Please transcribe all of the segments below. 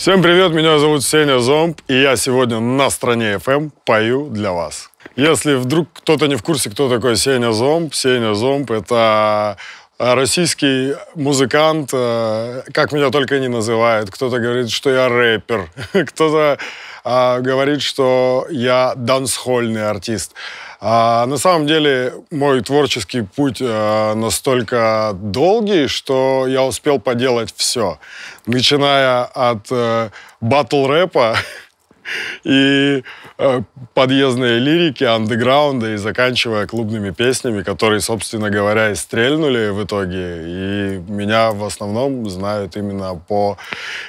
Всем привет, меня зовут Сеня Зомб, и я сегодня на стране FM эм пою для вас. Если вдруг кто-то не в курсе, кто такой Сеня Зомб, Сеня Зомб — это а российский музыкант, э, как меня только не называют. Кто-то говорит, что я рэпер, кто-то а, говорит, что я дансхольный артист. А на самом деле мой творческий путь э, настолько долгий, что я успел поделать все. Начиная от э, батл-рэпа, и э, подъездные лирики, андеграунда и заканчивая клубными песнями, которые, собственно говоря, и стрельнули в итоге. И меня в основном знают именно по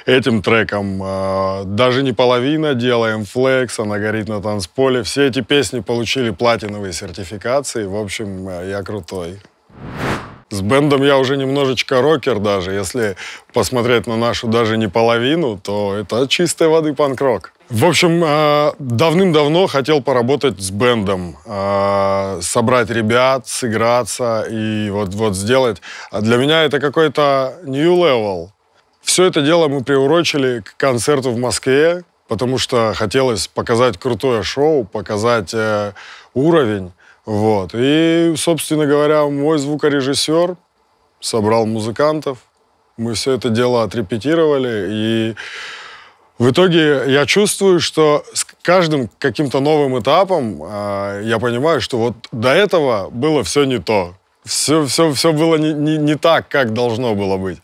этим трекам. Э, даже не половина, делаем флекс, она горит на танцполе. Все эти песни получили платиновые сертификации. В общем, э, я крутой. С бендом я уже немножечко рокер даже. Если посмотреть на нашу даже не половину, то это чистой воды панк-рок. В общем, э, давным-давно хотел поработать с бендом, э, собрать ребят, сыграться и вот, вот сделать. А для меня это какой-то new level. Все это дело мы приурочили к концерту в Москве, потому что хотелось показать крутое шоу, показать э, уровень. Вот. И, собственно говоря, мой звукорежиссер собрал музыкантов. Мы все это дело отрепетировали. И в итоге я чувствую, что с каждым каким-то новым этапом э, я понимаю, что вот до этого было все не то. Все, все, все было не, не, не так, как должно было быть.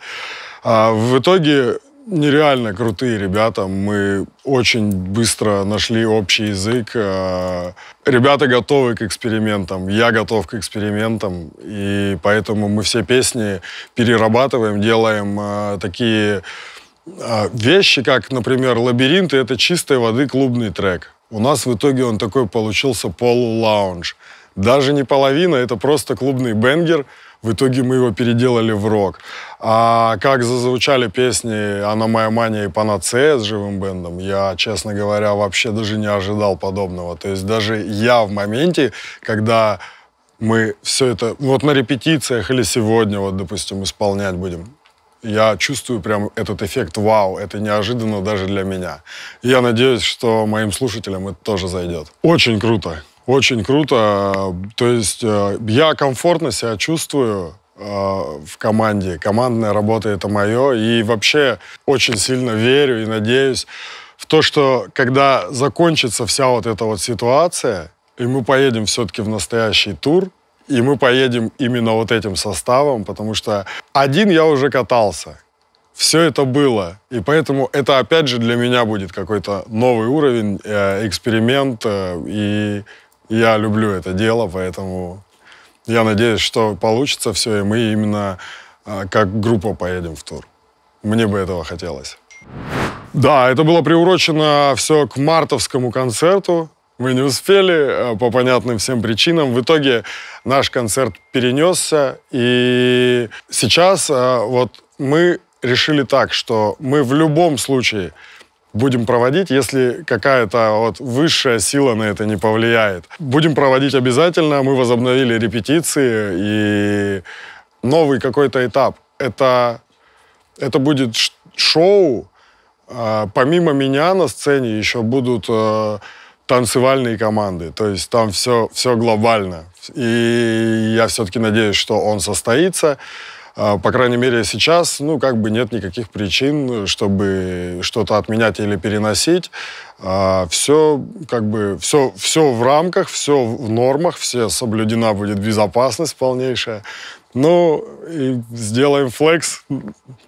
А в итоге нереально крутые ребята. Мы очень быстро нашли общий язык. Э, ребята готовы к экспериментам, я готов к экспериментам. И поэтому мы все песни перерабатываем, делаем э, такие э, вещи, как, например, «Лабиринты» — это чистой воды клубный трек. У нас в итоге он такой получился Полу Лаунж, Даже не половина, это просто клубный бенгер — в итоге мы его переделали в рок. А как зазвучали песни «Она моя мания» и «Панацея» с живым бендом, я, честно говоря, вообще даже не ожидал подобного. То есть даже я в моменте, когда мы все это вот на репетициях или сегодня, вот, допустим, исполнять будем, я чувствую прям этот эффект вау, это неожиданно даже для меня. Я надеюсь, что моим слушателям это тоже зайдет. Очень круто. Очень круто. То есть э, я комфортно себя чувствую э, в команде. Командная работа — это мое. И вообще очень сильно верю и надеюсь в то, что когда закончится вся вот эта вот ситуация, и мы поедем все-таки в настоящий тур, и мы поедем именно вот этим составом, потому что один я уже катался. Все это было. И поэтому это опять же для меня будет какой-то новый уровень, э, эксперимент э, и я люблю это дело, поэтому я надеюсь, что получится все, и мы именно а, как группа поедем в тур. Мне бы этого хотелось. Да, это было приурочено все к мартовскому концерту. Мы не успели а, по понятным всем причинам. В итоге наш концерт перенесся. И сейчас а, вот мы решили так, что мы в любом случае будем проводить, если какая-то вот высшая сила на это не повлияет. Будем проводить обязательно. Мы возобновили репетиции и новый какой-то этап. Это, это будет шоу. А, помимо меня на сцене еще будут а, танцевальные команды. То есть там все, все глобально. И я все-таки надеюсь, что он состоится. А, по крайней мере, сейчас, ну, как бы нет никаких причин, чтобы что-то отменять или переносить. А, все, как бы, все, все в рамках, все в нормах, все соблюдена будет безопасность полнейшая. Ну, и сделаем флекс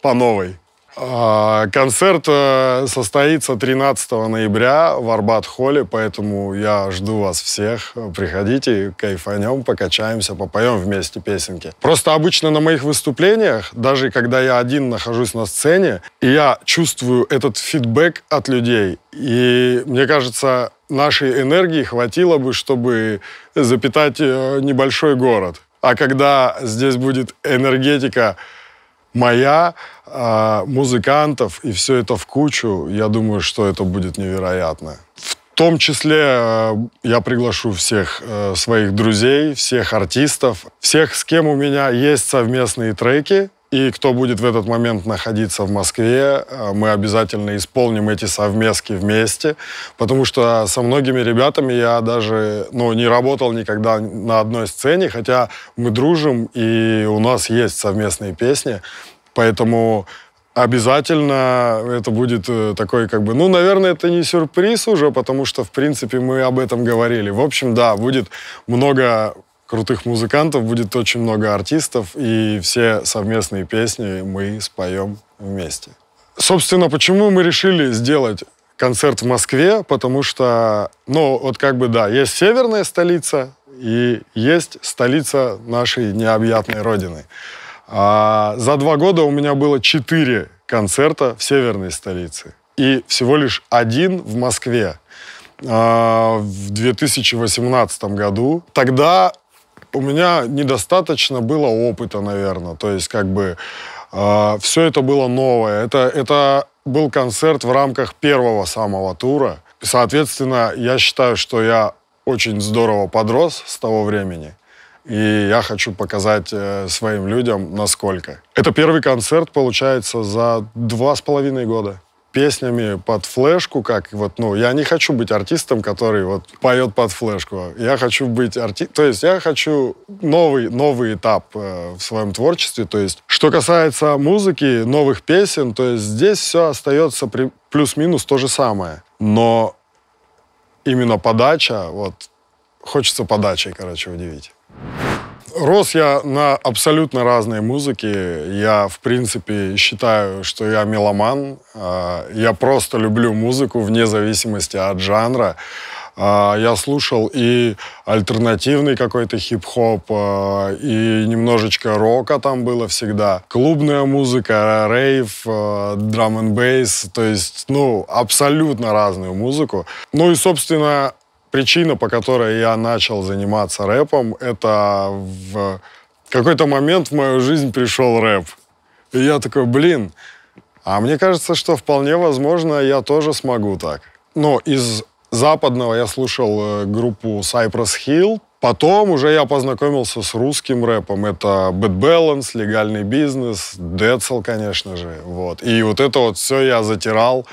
по новой. А, концерт э, состоится 13 ноября в Арбат-холле, поэтому я жду вас всех. Приходите, кайфанем, покачаемся, попоем вместе песенки. Просто обычно на моих выступлениях, даже когда я один нахожусь на сцене, я чувствую этот фидбэк от людей. И мне кажется, нашей энергии хватило бы, чтобы запитать э, небольшой город. А когда здесь будет энергетика моя, э, музыкантов, и все это в кучу, я думаю, что это будет невероятно. В том числе э, я приглашу всех э, своих друзей, всех артистов, всех, с кем у меня есть совместные треки, и кто будет в этот момент находиться в Москве, э, мы обязательно исполним эти совместки вместе, потому что со многими ребятами я даже ну, не работал никогда на одной сцене, хотя мы дружим, и у нас есть совместные песни, поэтому Обязательно это будет э, такой, как бы, ну, наверное, это не сюрприз уже, потому что, в принципе, мы об этом говорили. В общем, да, будет много крутых музыкантов, будет очень много артистов, и все совместные песни мы споем вместе. Собственно, почему мы решили сделать концерт в Москве, потому что, ну, вот как бы, да, есть северная столица и есть столица нашей необъятной родины. А за два года у меня было четыре концерта в северной столице и всего лишь один в Москве а, в 2018 году. Тогда у меня недостаточно было опыта, наверное. То есть, как бы, э, а, все это было новое. Это, это был концерт в рамках первого самого тура. Соответственно, я считаю, что я очень здорово подрос с того времени. И я хочу показать э, своим людям, насколько. Это первый концерт, получается, за два с половиной года песнями под флешку, как вот, ну, я не хочу быть артистом, который вот поет под флешку. Я хочу быть артистом, то есть я хочу новый, новый этап э, в своем творчестве. То есть, что касается музыки, новых песен, то есть здесь все остается при... плюс-минус то же самое. Но именно подача, вот, хочется подачей, короче, удивить рос я на абсолютно разной музыке. Я, в принципе, считаю, что я меломан. А, я просто люблю музыку вне зависимости от жанра. А, я слушал и альтернативный какой-то хип-хоп, а, и немножечко рока там было всегда. Клубная музыка, рейв, драм н бейс то есть, ну, абсолютно разную музыку. Ну и, собственно, причина, по которой я начал заниматься рэпом, это в какой-то момент в мою жизнь пришел рэп. И я такой, блин, а мне кажется, что вполне возможно, я тоже смогу так. Но из западного я слушал э, группу Cypress Hill, Потом уже я познакомился с русским рэпом. Это Bad Balance, Легальный бизнес, Децл, конечно же. Вот. И вот это вот все я затирал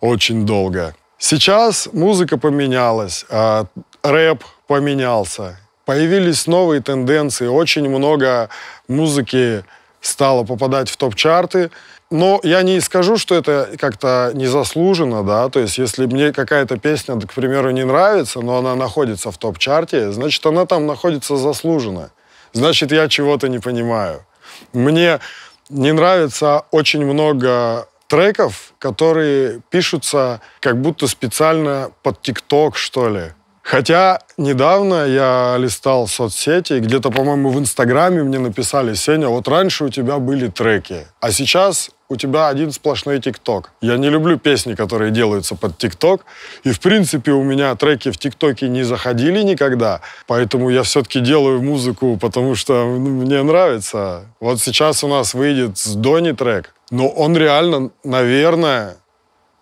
очень долго. Сейчас музыка поменялась, а, рэп поменялся, появились новые тенденции, очень много музыки стало попадать в топ-чарты. Но я не скажу, что это как-то незаслуженно, да, то есть если мне какая-то песня, к примеру, не нравится, но она находится в топ-чарте, значит, она там находится заслуженно. Значит, я чего-то не понимаю. Мне не нравится очень много треков, которые пишутся как будто специально под ТикТок, что ли. Хотя недавно я листал соцсети, где-то, по-моему, в Инстаграме мне написали, Сеня, вот раньше у тебя были треки, а сейчас у тебя один сплошной ТикТок. Я не люблю песни, которые делаются под ТикТок, и, в принципе, у меня треки в ТикТоке не заходили никогда, поэтому я все-таки делаю музыку, потому что ну, мне нравится. Вот сейчас у нас выйдет с Дони трек, но он реально, наверное,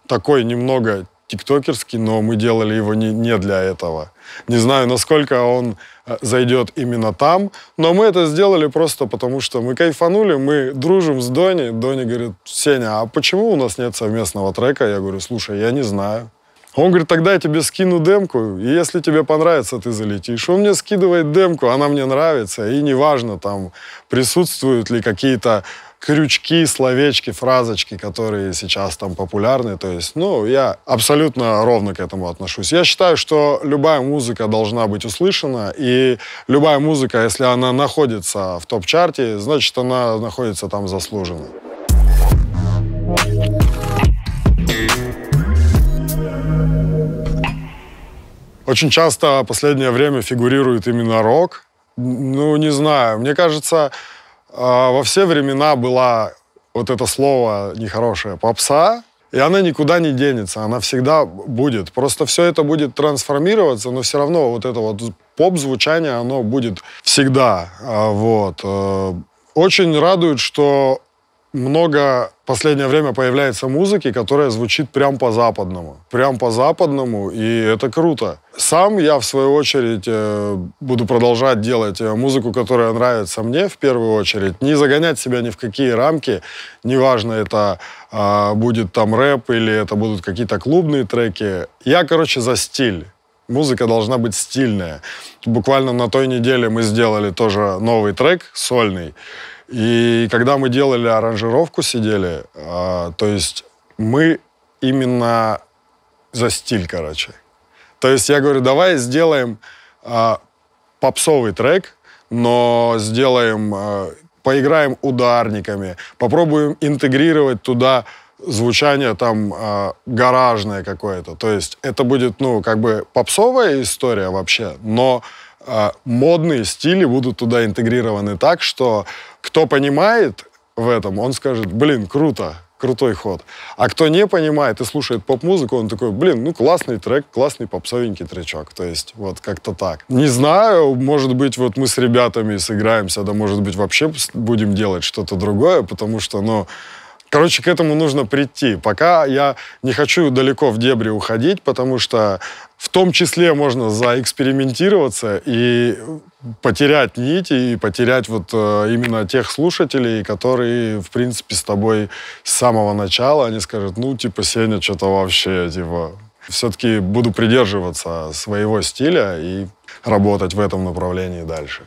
такой немного тиктокерский, но мы делали его не, не для этого. Не знаю, насколько он э, зайдет именно там, но мы это сделали просто потому, что мы кайфанули, мы дружим с Дони. Дони говорит, Сеня, а почему у нас нет совместного трека? Я говорю, слушай, я не знаю. Он говорит, тогда я тебе скину демку, и если тебе понравится, ты залетишь. Он мне скидывает демку, она мне нравится, и неважно, там присутствуют ли какие-то крючки, словечки, фразочки, которые сейчас там популярны. То есть, ну, я абсолютно ровно к этому отношусь. Я считаю, что любая музыка должна быть услышана, и любая музыка, если она находится в топ-чарте, значит, она находится там заслуженно. Очень часто в последнее время фигурирует именно рок. Ну, не знаю, мне кажется, а, во все времена была вот это слово нехорошее попса, и она никуда не денется, она всегда будет. Просто все это будет трансформироваться, но все равно вот это вот поп-звучание, оно будет всегда. А, вот. Э, очень радует, что много в последнее время появляется музыки, которая звучит прям по-западному. Прям по-западному, и это круто. Сам я, в свою очередь, э, буду продолжать делать э, музыку, которая нравится мне, в первую очередь. Не загонять себя ни в какие рамки. Неважно, это а, будет там рэп или это будут какие-то клубные треки. Я, короче, за стиль музыка должна быть стильная. Буквально на той неделе мы сделали тоже новый трек сольный. И когда мы делали аранжировку, сидели, э, то есть мы именно за стиль, короче. То есть я говорю, давай сделаем э, попсовый трек, но сделаем, э, поиграем ударниками, попробуем интегрировать туда звучание там э, гаражное какое-то. То есть это будет, ну, как бы попсовая история вообще, но э, модные стили будут туда интегрированы так, что кто понимает в этом, он скажет, блин, круто, крутой ход. А кто не понимает и слушает поп-музыку, он такой, блин, ну классный трек, классный попсовенький тречок. То есть вот как-то так. Не знаю, может быть, вот мы с ребятами сыграемся, да может быть вообще будем делать что-то другое, потому что, ну, Короче, к этому нужно прийти. Пока я не хочу далеко в дебри уходить, потому что в том числе можно заэкспериментироваться и потерять нити, и потерять вот э, именно тех слушателей, которые, в принципе, с тобой с самого начала, они скажут, ну, типа, Сеня, что-то вообще, типа... Все-таки буду придерживаться своего стиля и работать в этом направлении дальше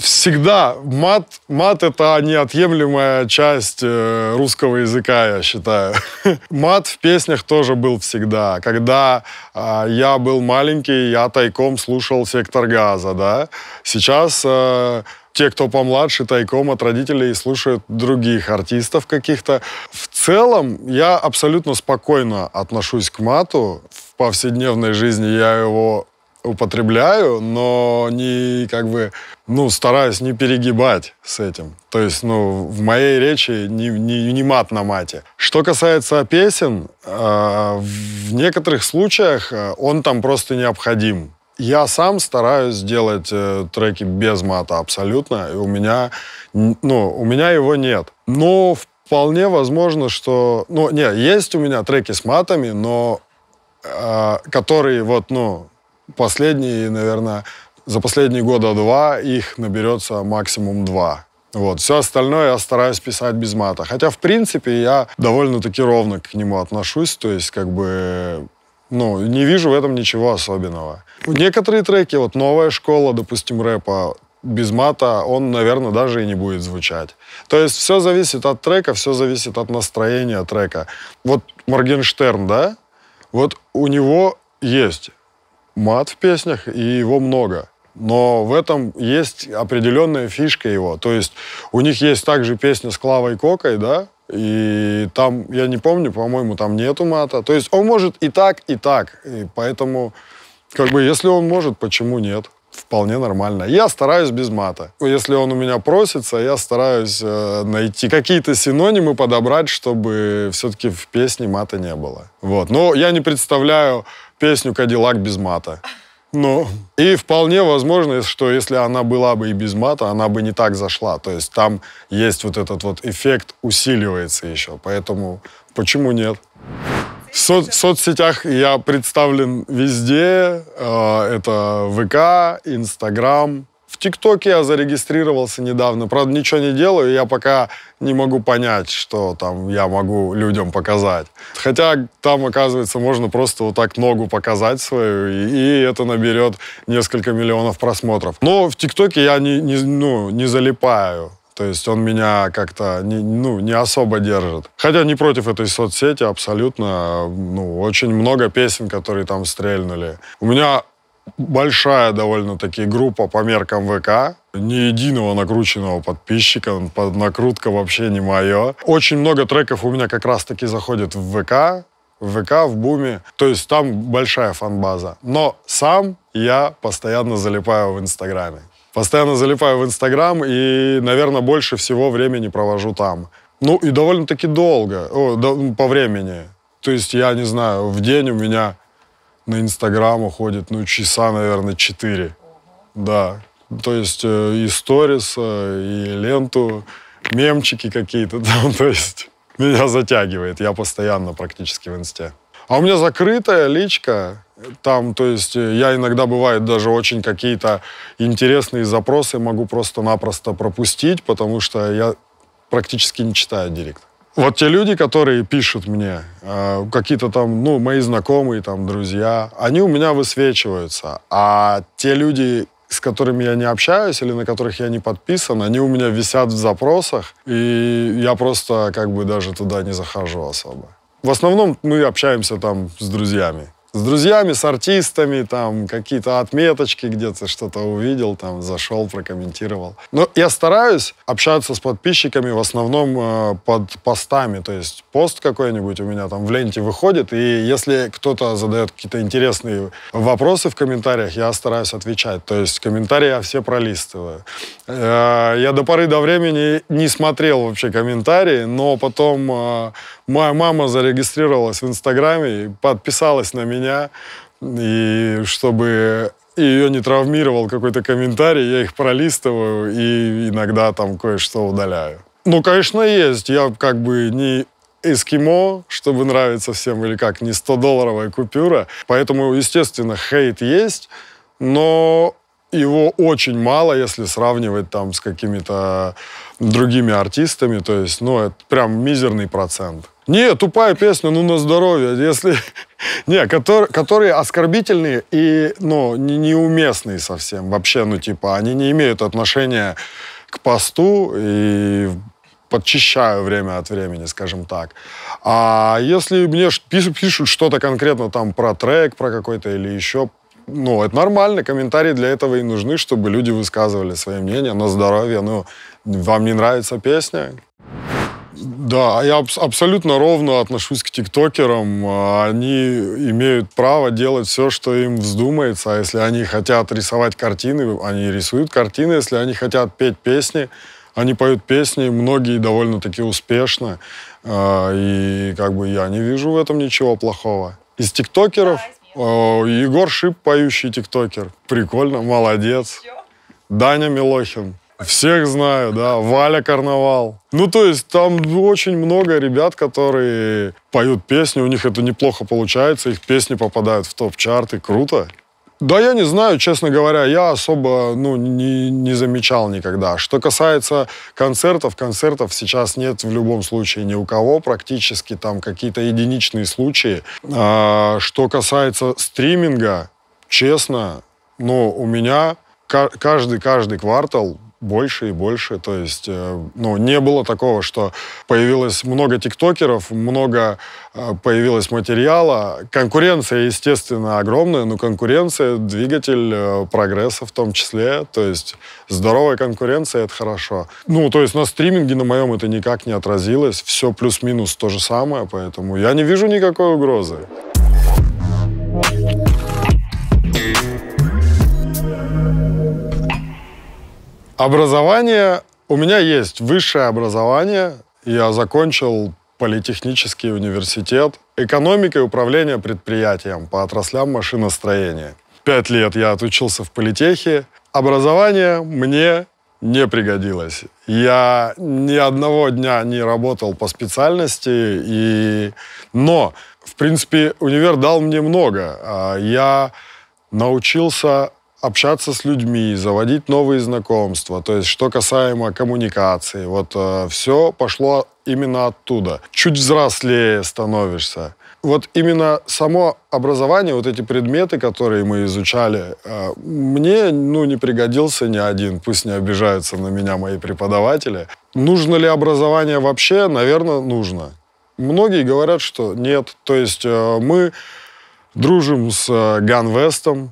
всегда мат, мат это неотъемлемая часть э, русского языка, я считаю. Мат в песнях тоже был всегда. Когда э, я был маленький, я тайком слушал сектор газа, да. Сейчас э, те, кто помладше, тайком от родителей слушают других артистов каких-то. В целом, я абсолютно спокойно отношусь к мату. В повседневной жизни я его употребляю, но не как бы, ну, стараюсь не перегибать с этим. То есть, ну, в моей речи не, не, не мат на мате. Что касается песен, э, в некоторых случаях э, он там просто необходим. Я сам стараюсь делать э, треки без мата абсолютно, и у меня, ну, у меня его нет. Но вполне возможно, что, ну, не, есть у меня треки с матами, но э, которые вот, ну, последние, наверное, за последние года два их наберется максимум два. Вот. Все остальное я стараюсь писать без мата. Хотя, в принципе, я довольно-таки ровно к нему отношусь. То есть, как бы, ну, не вижу в этом ничего особенного. Некоторые треки, вот «Новая школа», допустим, рэпа, без мата он, наверное, даже и не будет звучать. То есть все зависит от трека, все зависит от настроения трека. Вот Моргенштерн, да? Вот у него есть мат в песнях, и его много. Но в этом есть определенная фишка его. То есть у них есть также песня с Клавой Кокой, да, и там, я не помню, по-моему, там нету мата. То есть он может и так, и так. И поэтому, как бы, если он может, почему нет? вполне нормально. Я стараюсь без мата. Если он у меня просится, я стараюсь э, найти какие-то синонимы, подобрать, чтобы все-таки в песне мата не было. Вот. Но я не представляю песню «Кадиллак» без мата. Ну, и вполне возможно, что если она была бы и без мата, она бы не так зашла. То есть там есть вот этот вот эффект усиливается еще. Поэтому почему нет? В со соцсетях я представлен везде. Э, это ВК, Инстаграм. В ТикТоке я зарегистрировался недавно. Правда, ничего не делаю. Я пока не могу понять, что там я могу людям показать. Хотя там, оказывается, можно просто вот так ногу показать свою, и, и это наберет несколько миллионов просмотров. Но в ТикТоке я не, не, ну, не залипаю. То есть он меня как-то не, ну, не особо держит. Хотя не против этой соцсети абсолютно. Ну, очень много песен, которые там стрельнули. У меня большая довольно-таки группа по меркам ВК. Ни единого накрученного подписчика, под накрутка вообще не мое. Очень много треков у меня как раз-таки заходит в ВК, в ВК, в Буме. То есть там большая фан-база. Но сам я постоянно залипаю в Инстаграме. Постоянно залипаю в Инстаграм и, наверное, больше всего времени провожу там. Ну и довольно-таки долго, о, до, по времени. То есть, я не знаю, в день у меня на Инстаграм уходит, ну, часа, наверное, четыре. Да. То есть э, и сторис, э, и ленту, мемчики какие-то там, то есть меня затягивает. Я постоянно практически в инсте. А у меня закрытая личка, там, то есть, э, я иногда бывает даже очень какие-то интересные запросы могу просто-напросто пропустить, потому что я практически не читаю директ. Вот те люди, которые пишут мне, э, какие-то там, ну, мои знакомые, там, друзья, они у меня высвечиваются. А те люди, с которыми я не общаюсь или на которых я не подписан, они у меня висят в запросах, и я просто как бы даже туда не захожу особо. В основном мы общаемся там с друзьями с друзьями, с артистами, там какие-то отметочки где-то что-то увидел, там зашел, прокомментировал. Но я стараюсь общаться с подписчиками в основном э, под постами, то есть пост какой-нибудь у меня там в ленте выходит, и если кто-то задает какие-то интересные вопросы в комментариях, я стараюсь отвечать, то есть комментарии я все пролистываю. Э, я до поры до времени не смотрел вообще комментарии, но потом э, Моя мама зарегистрировалась в Инстаграме и подписалась на меня, и чтобы ее не травмировал какой-то комментарий, я их пролистываю и иногда там кое-что удаляю. Ну, конечно, есть. Я как бы не эскимо, чтобы нравиться всем, или как, не 100-долларовая купюра. Поэтому, естественно, хейт есть, но его очень мало, если сравнивать там с какими-то другими артистами. То есть, ну, это прям мизерный процент. Не, тупая песня, ну на здоровье. Если... Не, которые, которые оскорбительные и, ну, не, неуместные совсем. Вообще, ну, типа, они не имеют отношения к посту и подчищаю время от времени, скажем так. А если мне пишут что-то конкретно там про трек, про какой-то или еще, ну, это нормально, комментарии для этого и нужны, чтобы люди высказывали свое мнение на здоровье. Ну, вам не нравится песня? Да, я абсолютно ровно отношусь к тиктокерам. А, они имеют право делать все, что им вздумается. А если они хотят рисовать картины, они рисуют картины. Если они хотят петь песни, они поют песни, многие довольно-таки успешно. А, и как бы я не вижу в этом ничего плохого. Из тиктокеров Егор Шип, поющий тиктокер. Прикольно, молодец. Даня Милохин, всех знаю, да. Валя Карнавал. Ну, то есть там очень много ребят, которые поют песни, у них это неплохо получается, их песни попадают в топ-чарты, круто. Да я не знаю, честно говоря, я особо ну, не, не замечал никогда. Что касается концертов, концертов сейчас нет в любом случае ни у кого, практически там какие-то единичные случаи. А, что касается стриминга, честно, ну, у меня каждый-каждый квартал больше и больше. То есть, э, ну, не было такого, что появилось много тиктокеров, много э, появилось материала. Конкуренция, естественно, огромная, но конкуренция — двигатель э, прогресса в том числе. То есть здоровая конкуренция — это хорошо. Ну, то есть на стриминге на моем это никак не отразилось. Все плюс-минус то же самое, поэтому я не вижу никакой угрозы. Образование. У меня есть высшее образование. Я закончил политехнический университет. Экономика и управление предприятием по отраслям машиностроения. Пять лет я отучился в политехе. Образование мне не пригодилось. Я ни одного дня не работал по специальности, и... но, в принципе, универ дал мне много. А, я научился общаться с людьми, заводить новые знакомства. То есть, что касаемо коммуникации, вот э, все пошло именно оттуда. Чуть взрослее становишься. Вот именно само образование, вот эти предметы, которые мы изучали, э, мне ну, не пригодился ни один, пусть не обижаются на меня мои преподаватели. Нужно ли образование вообще? Наверное, нужно. Многие говорят, что нет. То есть э, мы дружим с э, Ганвестом,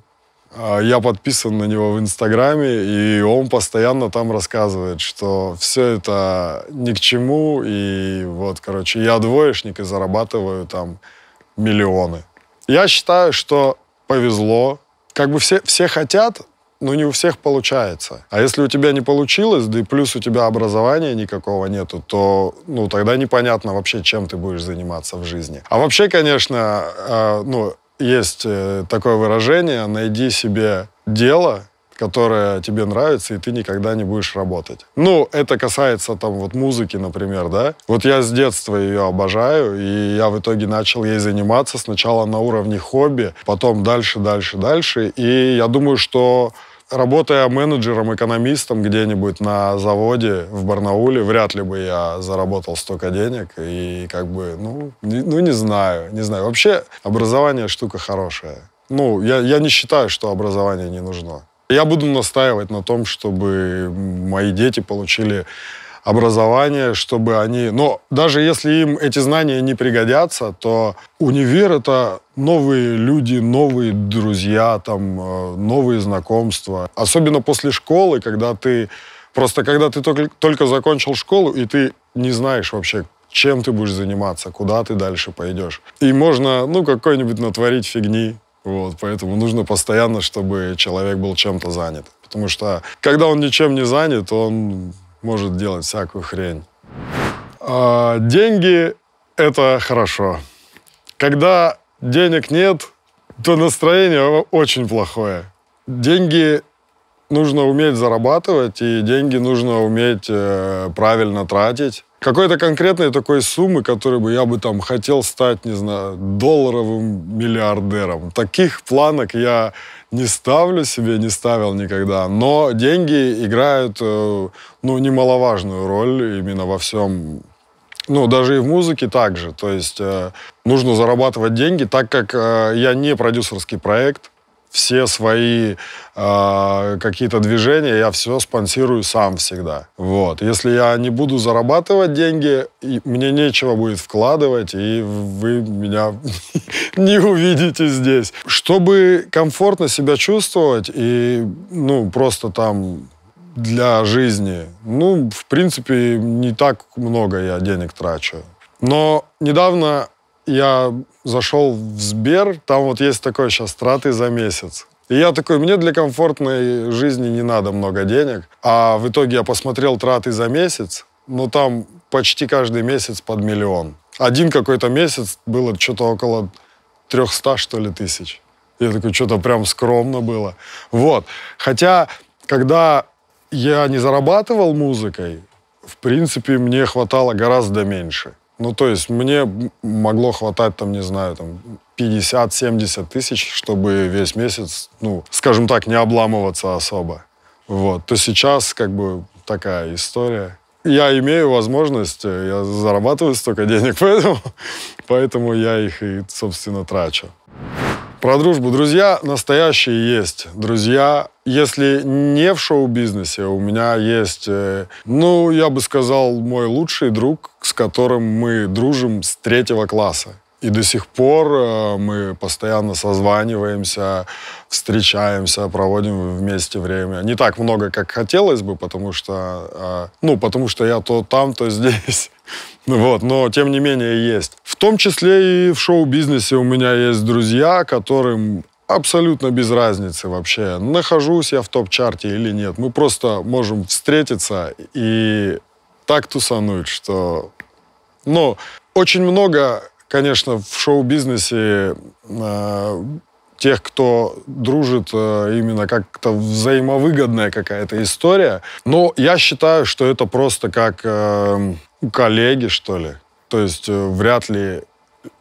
а, я подписан на него в Инстаграме, и он постоянно там рассказывает, что все это ни к чему, и вот, короче, я двоечник и зарабатываю там миллионы. Я считаю, что повезло. Как бы все, все хотят, но не у всех получается. А если у тебя не получилось, да и плюс у тебя образования никакого нету, то ну тогда непонятно вообще, чем ты будешь заниматься в жизни. А вообще, конечно, э, ну есть э, такое выражение «найди себе дело, которое тебе нравится, и ты никогда не будешь работать. Ну, это касается там вот музыки, например, да. Вот я с детства ее обожаю, и я в итоге начал ей заниматься сначала на уровне хобби, потом дальше, дальше, дальше. И я думаю, что Работая менеджером, экономистом где-нибудь на заводе в Барнауле, вряд ли бы я заработал столько денег. И как бы, ну, не, ну не знаю, не знаю. Вообще образование штука хорошая. Ну, я, я не считаю, что образование не нужно. Я буду настаивать на том, чтобы мои дети получили образование, чтобы они... Но даже если им эти знания не пригодятся, то универ — это новые люди, новые друзья, там, э, новые знакомства. Особенно после школы, когда ты... Просто когда ты только, только закончил школу, и ты не знаешь вообще, чем ты будешь заниматься, куда ты дальше пойдешь. И можно, ну, какой-нибудь натворить фигни. Вот, поэтому нужно постоянно, чтобы человек был чем-то занят. Потому что, когда он ничем не занят, он может делать всякую хрень. А деньги — это хорошо. Когда денег нет, то настроение очень плохое. Деньги нужно уметь зарабатывать, и деньги нужно уметь э, правильно тратить. Какой-то конкретной такой суммы, которой бы я бы там хотел стать, не знаю, долларовым миллиардером. Таких планок я не ставлю себе, не ставил никогда. Но деньги играют, э, ну, немаловажную роль именно во всем ну, даже и в музыке также. То есть э, нужно зарабатывать деньги, так как э, я не продюсерский проект, все свои э, какие-то движения я все спонсирую сам всегда. Вот. Если я не буду зарабатывать деньги, мне нечего будет вкладывать, и вы меня не увидите здесь. Чтобы комфортно себя чувствовать и, ну, просто там для жизни? Ну, в принципе, не так много я денег трачу. Но недавно я зашел в Сбер, там вот есть такой сейчас траты за месяц. И я такой, мне для комфортной жизни не надо много денег. А в итоге я посмотрел траты за месяц, но ну, там почти каждый месяц под миллион. Один какой-то месяц было что-то около 300, что ли, тысяч. Я такой, что-то прям скромно было. Вот. Хотя, когда я не зарабатывал музыкой, в принципе, мне хватало гораздо меньше. Ну, то есть мне могло хватать, там, не знаю, там, 50-70 тысяч, чтобы весь месяц, ну, скажем так, не обламываться особо. Вот. То сейчас, как бы, такая история. Я имею возможность, э, я зарабатываю столько денег, поэтому, поэтому я их и, собственно, трачу. Про дружбу. Друзья настоящие есть. Друзья, если не в шоу-бизнесе, у меня есть, э, ну, я бы сказал, мой лучший друг, с которым мы дружим с третьего класса. И до сих пор э, мы постоянно созваниваемся, встречаемся, проводим вместе время. Не так много, как хотелось бы, потому что, э, ну, потому что я то там, то здесь. Вот, но тем не менее есть. В том числе и в шоу-бизнесе у меня есть друзья, которым абсолютно без разницы вообще, нахожусь я в топ-чарте или нет. Мы просто можем встретиться и так тусануть, что... Но ну, очень много конечно, в шоу-бизнесе э, тех, кто дружит, э, именно как-то взаимовыгодная какая-то история. Но я считаю, что это просто как э, коллеги, что ли. То есть э, вряд ли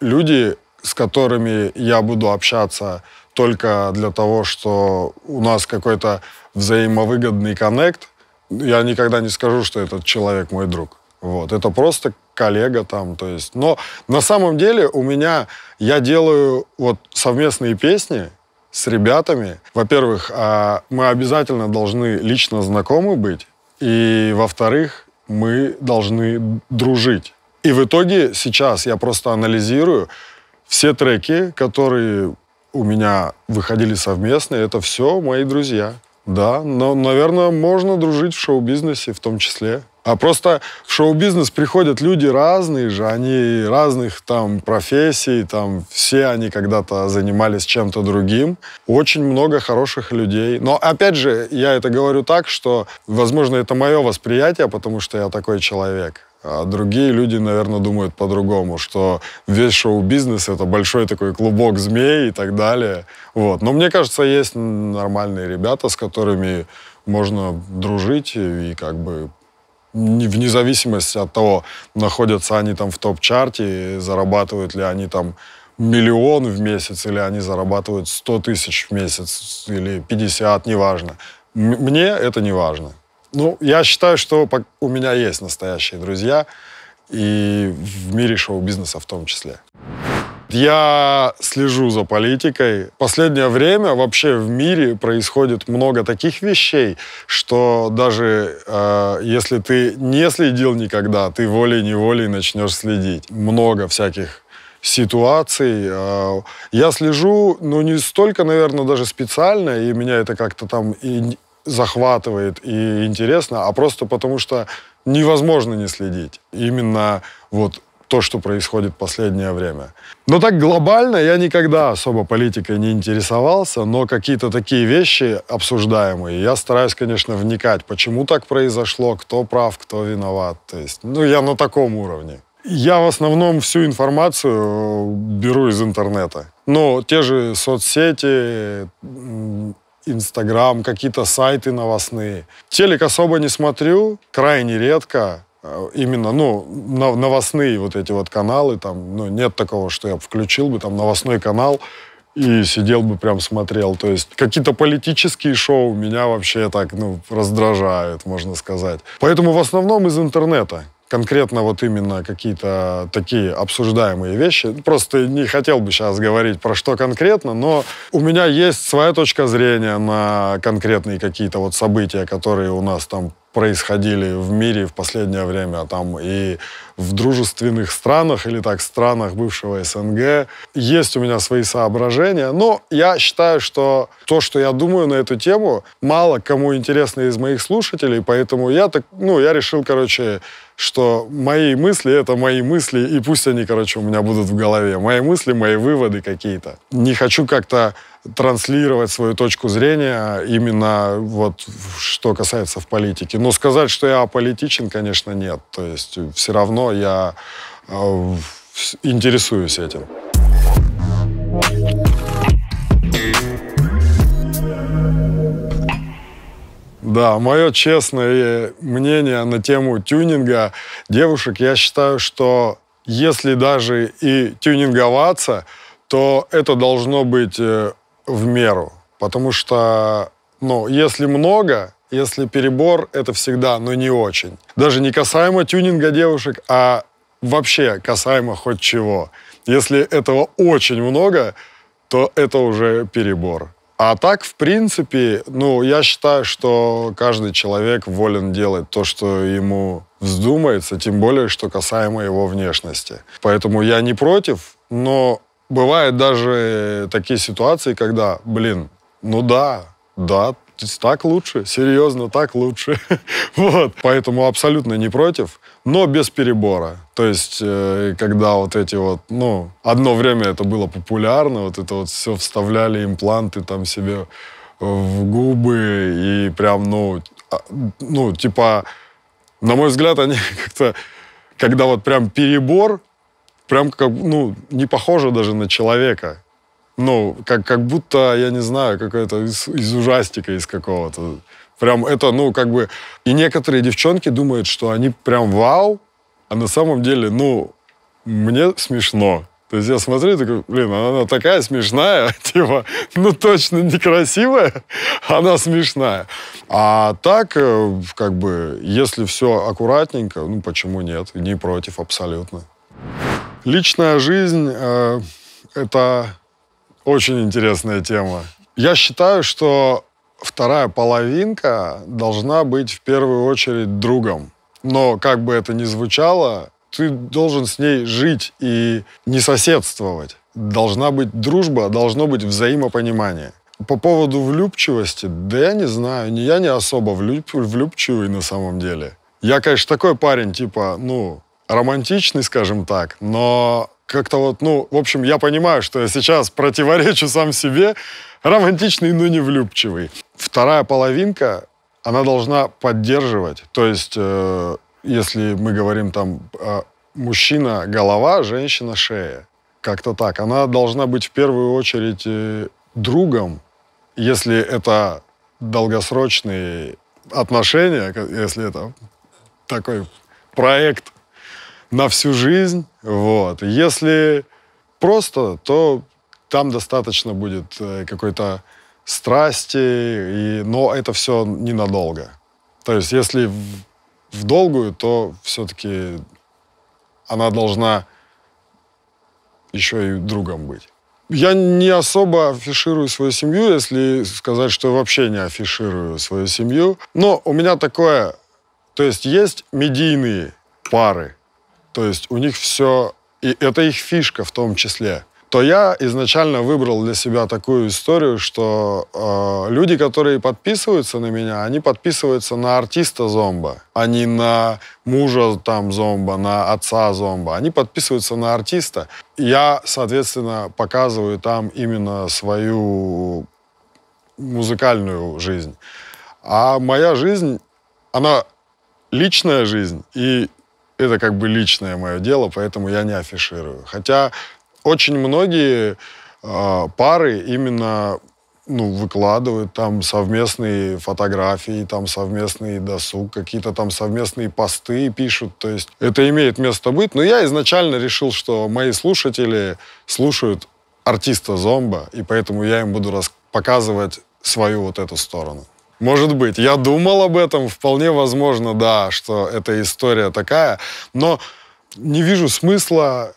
люди, с которыми я буду общаться только для того, что у нас какой-то взаимовыгодный коннект, я никогда не скажу, что этот человек мой друг. Вот. Это просто коллега там, то есть. Но на самом деле у меня, я делаю вот совместные песни с ребятами. Во-первых, а, мы обязательно должны лично знакомы быть, и во-вторых, мы должны дружить. И в итоге сейчас я просто анализирую все треки, которые у меня выходили совместно, это все мои друзья. Да, но, наверное, можно дружить в шоу-бизнесе в том числе. А просто в шоу-бизнес приходят люди разные же, они разных там профессий, там все они когда-то занимались чем-то другим. Очень много хороших людей. Но опять же, я это говорю так, что, возможно, это мое восприятие, потому что я такой человек. А другие люди, наверное, думают по-другому, что весь шоу-бизнес — это большой такой клубок змей и так далее. Вот. Но мне кажется, есть нормальные ребята, с которыми можно дружить и как бы вне зависимости от того, находятся они там в топ-чарте, зарабатывают ли они там миллион в месяц, или они зарабатывают 100 тысяч в месяц, или 50, неважно. Мне это не важно. Ну, я считаю, что у меня есть настоящие друзья, и в мире шоу-бизнеса в том числе. Я слежу за политикой. Последнее время вообще в мире происходит много таких вещей, что даже э, если ты не следил никогда, ты волей-неволей начнешь следить. Много всяких ситуаций. Э, я слежу, ну, не столько, наверное, даже специально, и меня это как-то там и захватывает, и интересно, а просто потому что невозможно не следить. Именно вот то, что происходит в последнее время. Но так глобально я никогда особо политикой не интересовался, но какие-то такие вещи обсуждаемые, я стараюсь, конечно, вникать, почему так произошло, кто прав, кто виноват. То есть, ну, я на таком уровне. Я в основном всю информацию э, беру из интернета. Но те же соцсети, Инстаграм, какие-то сайты новостные. Телек особо не смотрю, крайне редко. А, именно, ну, новостные вот эти вот каналы, там, ну, нет такого, что я включил бы там новостной канал и сидел бы прям смотрел. То есть какие-то политические шоу меня вообще так, ну, раздражают, можно сказать. Поэтому в основном из интернета конкретно вот именно какие-то такие обсуждаемые вещи. Просто не хотел бы сейчас говорить про что конкретно, но у меня есть своя точка зрения на конкретные какие-то вот события, которые у нас там происходили в мире в последнее время, там и в дружественных странах или так странах бывшего СНГ. Есть у меня свои соображения, но я считаю, что то, что я думаю на эту тему, мало кому интересно из моих слушателей, поэтому я так, ну, я решил, короче, что мои мысли — это мои мысли, и пусть они, короче, у меня будут в голове. Мои мысли, мои выводы какие-то. Не хочу как-то транслировать свою точку зрения именно вот что касается в политике. Но сказать, что я аполитичен, конечно, нет. То есть все равно я э, интересуюсь этим. Да, мое честное э, мнение на тему тюнинга девушек, я считаю, что если даже и тюнинговаться, то это должно быть э, в меру, потому что, ну, если много, если перебор, это всегда, но не очень. Даже не касаемо тюнинга девушек, а вообще касаемо хоть чего. Если этого очень много, то это уже перебор. А так, в принципе, ну, я считаю, что каждый человек волен делать то, что ему вздумается, тем более, что касаемо его внешности. Поэтому я не против, но бывают даже э, такие ситуации, когда, блин, ну да, да, так лучше, серьезно, так лучше. вот. Поэтому абсолютно не против, но без перебора. То есть, э, когда вот эти вот, ну, одно время это было популярно, вот это вот все вставляли импланты там себе в губы и прям, ну, а, ну, типа, на мой взгляд, они как-то, когда вот прям перебор, прям как, ну, не похоже даже на человека. Ну, как, как будто, я не знаю, какая то из, из ужастика из какого-то. Прям это, ну, как бы... И некоторые девчонки думают, что они прям вау, а на самом деле, ну, мне смешно. То есть я смотрю и такой, блин, она такая смешная, типа, ну точно некрасивая, она смешная. А так, э, как бы, если все аккуратненько, ну почему нет, не против абсолютно. Личная жизнь э, – это очень интересная тема. Я считаю, что вторая половинка должна быть в первую очередь другом. Но как бы это ни звучало, ты должен с ней жить и не соседствовать. Должна быть дружба, должно быть взаимопонимание. По поводу влюбчивости, да я не знаю, я не особо влюб, влюбчивый на самом деле. Я, конечно, такой парень, типа, ну, романтичный, скажем так, но как-то вот, ну, в общем, я понимаю, что я сейчас противоречу сам себе, романтичный, но не влюбчивый. Вторая половинка, она должна поддерживать, то есть, э, если мы говорим там, э, мужчина — голова, женщина — шея, как-то так. Она должна быть в первую очередь э, другом, если это долгосрочные отношения, если это такой проект на всю жизнь. Вот. Если просто, то там достаточно будет э, какой-то страсти, и, но это все ненадолго. То есть если в, в долгую, то все-таки она должна еще и другом быть. Я не особо афиширую свою семью, если сказать, что вообще не афиширую свою семью. Но у меня такое, то есть есть медийные пары, то есть у них все, и это их фишка в том числе, то я изначально выбрал для себя такую историю, что э, люди, которые подписываются на меня, они подписываются на артиста зомба, а не на мужа там зомба, на отца зомба. Они подписываются на артиста. Я, соответственно, показываю там именно свою музыкальную жизнь. А моя жизнь, она личная жизнь, и это как бы личное мое дело, поэтому я не афиширую. Хотя очень многие э, пары именно ну, выкладывают там совместные фотографии, там совместный досуг, какие-то там совместные посты пишут. То есть это имеет место быть. Но я изначально решил, что мои слушатели слушают артиста зомба, и поэтому я им буду показывать свою вот эту сторону. Может быть. Я думал об этом, вполне возможно, да, что эта история такая. Но не вижу смысла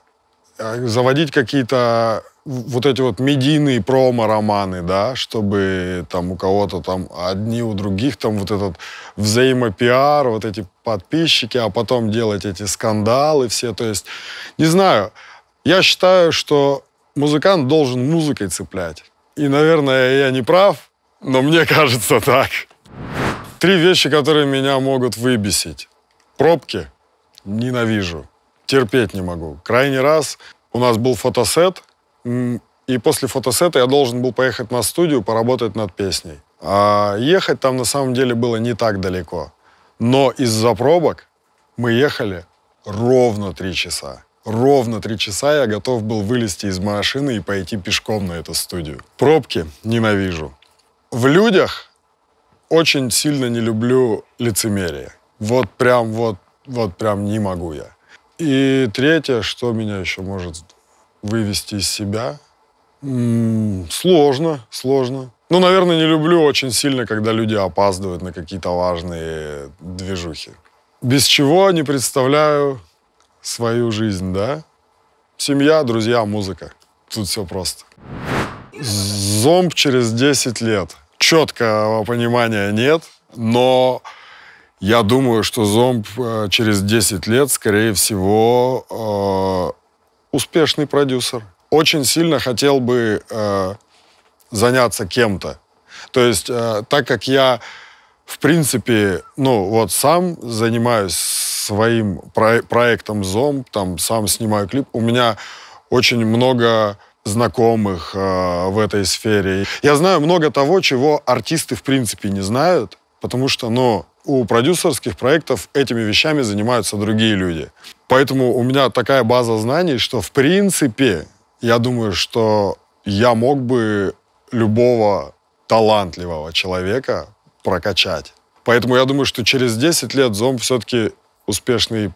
э, заводить какие-то вот эти вот медийные промо-романы, да, чтобы там у кого-то там одни, у других там вот этот взаимопиар, вот эти подписчики, а потом делать эти скандалы все. То есть, не знаю, я считаю, что музыкант должен музыкой цеплять. И, наверное, я не прав, но мне кажется так. Три вещи, которые меня могут выбесить. Пробки ненавижу, терпеть не могу. Крайний раз у нас был фотосет, и после фотосета я должен был поехать на студию, поработать над песней. А ехать там на самом деле было не так далеко. Но из-за пробок мы ехали ровно три часа. Ровно три часа я готов был вылезти из машины и пойти пешком на эту студию. Пробки ненавижу в людях очень сильно не люблю лицемерие. Вот прям, вот, вот прям не могу я. И третье, что меня еще может вывести из себя, м -м, сложно, сложно. Ну, наверное, не люблю очень сильно, когда люди опаздывают на какие-то важные движухи. Без чего не представляю свою жизнь, да? Семья, друзья, музыка. Тут все просто. Зомб через 10 лет четкого понимания нет, но я думаю, что зомб э, через 10 лет, скорее всего, э, успешный продюсер. Очень сильно хотел бы э, заняться кем-то. То есть, так как я, в принципе, ну вот сам занимаюсь своим про проектом зомб, там сам снимаю клип, у меня очень много знакомых э, в этой сфере. Я знаю много того, чего артисты в принципе не знают, потому что, ну, у продюсерских проектов этими вещами занимаются другие люди. Поэтому у меня такая база знаний, что в принципе я думаю, что я мог бы любого талантливого человека прокачать. Поэтому я думаю, что через 10 лет Зом все-таки успешный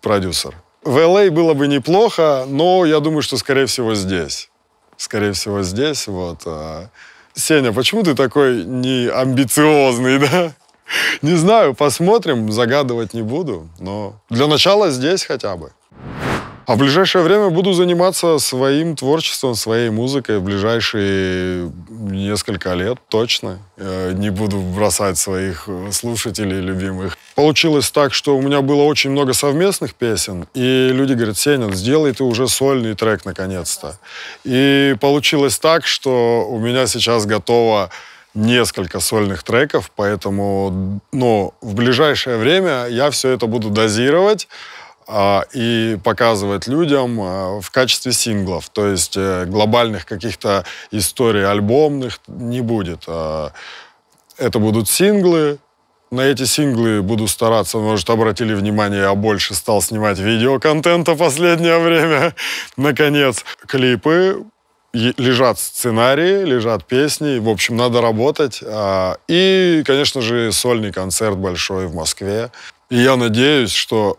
продюсер. В ЛА было бы неплохо, но я думаю, что, скорее всего, здесь. Скорее всего, здесь, вот. А. Сеня, почему ты такой неамбициозный, да? Не знаю, посмотрим, загадывать не буду, но для начала здесь хотя бы. А в ближайшее время буду заниматься своим творчеством, своей музыкой в ближайшие несколько лет точно. Э, не буду бросать своих э, слушателей любимых. Получилось так, что у меня было очень много совместных песен, и люди говорят, Сеня, сделай ты уже сольный трек наконец-то. И получилось так, что у меня сейчас готово несколько сольных треков, поэтому ну, в ближайшее время я все это буду дозировать, а, и показывать людям а, в качестве синглов. То есть э, глобальных каких-то историй альбомных не будет. А, это будут синглы, на эти синглы буду стараться, может, обратили внимание, я больше стал снимать видеоконтента в последнее время, наконец. Клипы, лежат сценарии, лежат песни, в общем, надо работать. И, конечно же, сольный концерт большой в Москве. И я надеюсь, что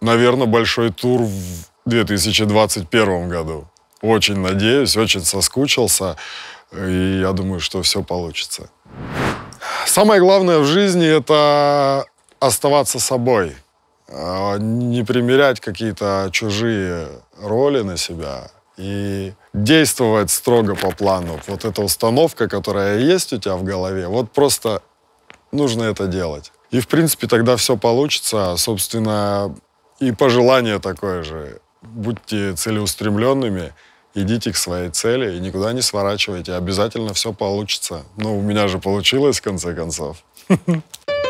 наверное, большой тур в 2021 году. Очень надеюсь, очень соскучился, и я думаю, что все получится. Самое главное в жизни — это оставаться собой, а не примерять какие-то чужие роли на себя и действовать строго по плану. Вот эта установка, которая есть у тебя в голове, вот просто нужно это делать. И, в принципе, тогда все получится. Собственно, и пожелание такое же. Будьте целеустремленными, идите к своей цели и никуда не сворачивайте. Обязательно все получится. Ну, у меня же получилось, в конце концов.